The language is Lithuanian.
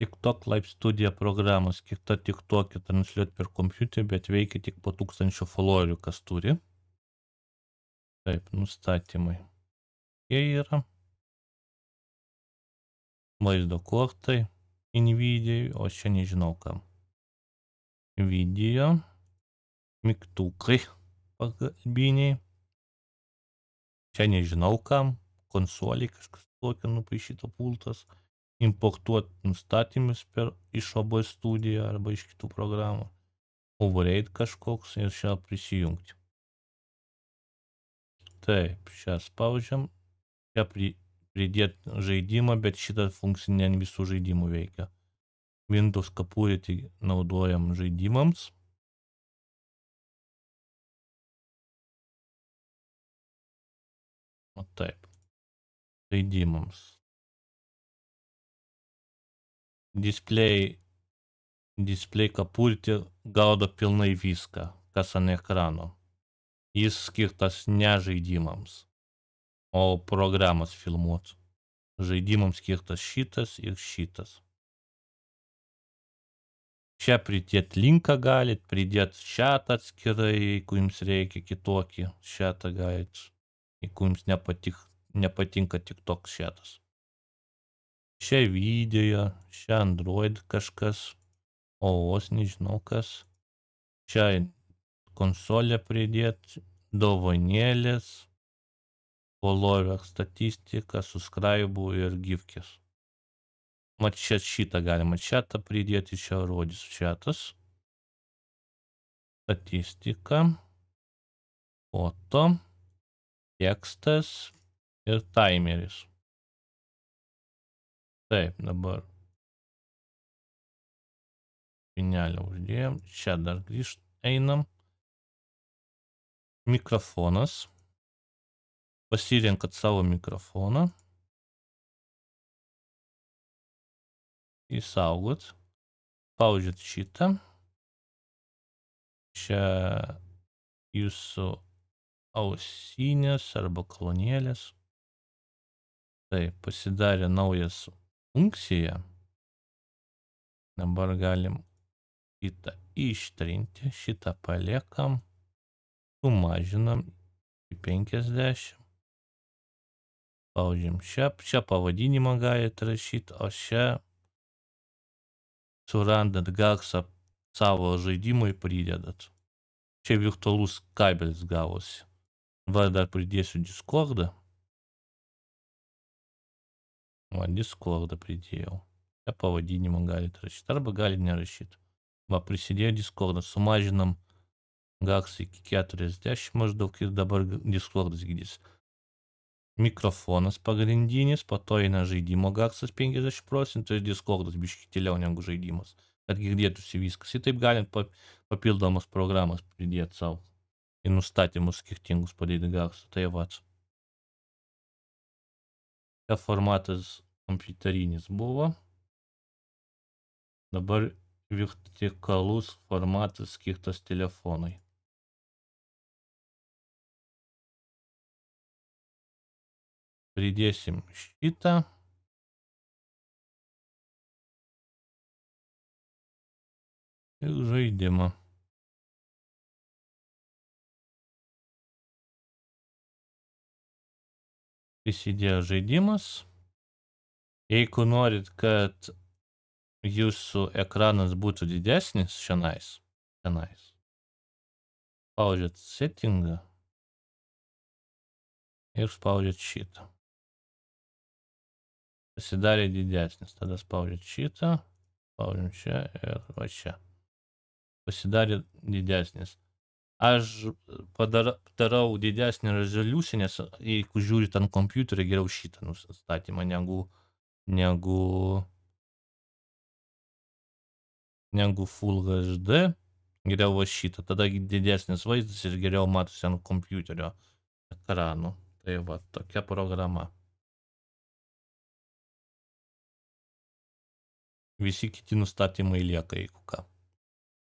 TikTok Live Studio programos skirta tik tokį transliuoti per kompiuterį, bet veikia tik po 1000 followerių, kas turi. Taip, nustatymai. Jie yra. Vaizdo kortai. Nvidia, o čia nežinau kam. Nvidia. Mygtukai pagalbiniai. Čia nežinau kam. Konsolė kažkas tokio nupaišyto pultas importuot nustatymus per, iš OB studiją arba iš kitų programų, override kažkoks ir šią prisijungti. Taip, šią spaudžiam, čia pri, pridėti žaidimą, bet šitą funkciją ne visų žaidimų veikia. Windows kapūrėti naudojam žaidimams. O taip. Žaidimams display, display kapurti gaudo pilnai viską, kas ant ekrano. Jis skirtas ne žaidimams, o programas filmuot. Žaidimams skirtas šitas ir šitas. Čia pridėt linką galit, pridėt chatą atskirai, jeigu jums reikia kitokį chatą galit, jeigu jums nepatik, nepatinka tik toks chatas šią video, šią Android kažkas, o vos nežinau kas, šią konsolę pridėt, dovanėlės, followek statistiką, subscribe ir gifkės. Mat čia šitą galima čatą pridėti, čia rodys čatas. Statistika, foto, tekstas ir timeris. Taip, dabar. Pinelę uždėjom. Čia dar grįžt einam. Mikrofonas. Pasirinkat savo mikrofoną. Įsaugot. Paužiat šitą. Čia jūsų ausinės arba kolonėlės. Taip, pasidarė naujas funkciją. Dabar galim šitą ištrinti, šitą paliekam, sumažinam į 50. Spaudžiam čia, čia pavadinimą galite rašyti, o čia surandat gaksą savo žaidimui pridedat. Čia virtualus kabelis gavosi. Va dar pridėsiu Discordą. Va, Discordą pridėjau. Čia pavadinimą galite rašyti arba gali nerašyti. Va, prisidėjo Discordą, sumažinam garsą iki 40 maždaug ir dabar Discordas gydys. Mikrofonas pagrindinis, po to eina žaidimo garsas 50 procentų ir Discordas biški tyliau negu žaidimas, kad girdėtųsi viskas. Ir taip galim papildomas programas pridėti savo į nustatymus skirtingus padėti garsą. Tai va. Ačiū formatas kompiuterinis buvo. Dabar vertikalus formatas skirtas telefonui. Pridėsim šitą. ir žaidimą. įsidėjo žaidimas. Jeigu norit, kad jūsų ekranas būtų didesnis šianais, šianais, spaudžiat settingą ir spaudžiat šitą. Pasidarė didesnis, tada spaudžiat šitą, spaudžiam čia ir va čia. Pasidarė didesnis aš padar, darau didesnį rezoliuciją, nes jeigu žiūrit ant kompiuterio, geriau šitą nustatymą negu, negu, negu Full HD, geriau va šitą, tada didesnis vaizdas ir geriau matosi ant kompiuterio ekranų. Tai va tokia programa. Visi kiti nustatymai lieka, jeigu ką.